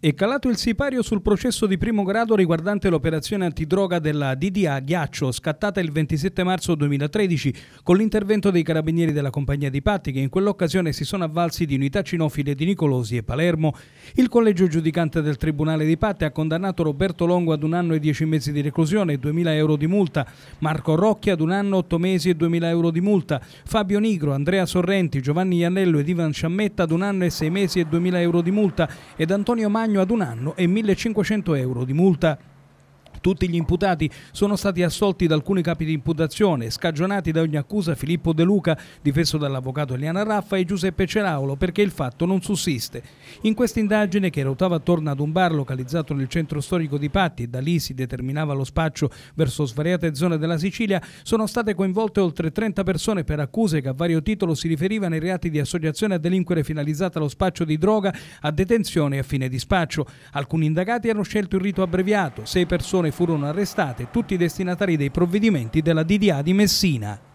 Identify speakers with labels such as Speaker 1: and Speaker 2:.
Speaker 1: È calato il sipario sul processo di primo grado riguardante l'operazione antidroga della DDA Ghiaccio, scattata il 27 marzo 2013, con l'intervento dei carabinieri della compagnia di Patti, che in quell'occasione si sono avvalsi di unità cinofile di Nicolosi e Palermo. Il collegio giudicante del Tribunale di Patti ha condannato Roberto Longo ad un anno e dieci mesi di reclusione e 2.000 euro di multa, Marco Rocchi ad un anno, otto mesi e 2.000 euro di multa, Fabio Nigro, Andrea Sorrenti, Giovanni Iannello ed Ivan Sciammetta ad un anno e sei mesi e 2.000 euro di multa ed Antonio Magno guadagno ad un anno e 1500 euro di multa. Tutti gli imputati sono stati assolti da alcuni capi di imputazione, scagionati da ogni accusa Filippo De Luca, difeso dall'avvocato Eliana Raffa e Giuseppe Ceraulo, perché il fatto non sussiste. In questa indagine, che ruotava attorno ad un bar localizzato nel centro storico di Patti e da lì si determinava lo spaccio verso svariate zone della Sicilia, sono state coinvolte oltre 30 persone per accuse che a vario titolo si riferivano ai reati di associazione a delinquere finalizzata allo spaccio di droga, a detenzione e a fine di spaccio. Alcuni indagati hanno scelto il rito abbreviato, 6 persone persone furono arrestate, tutti destinatari dei provvedimenti della DDA di Messina.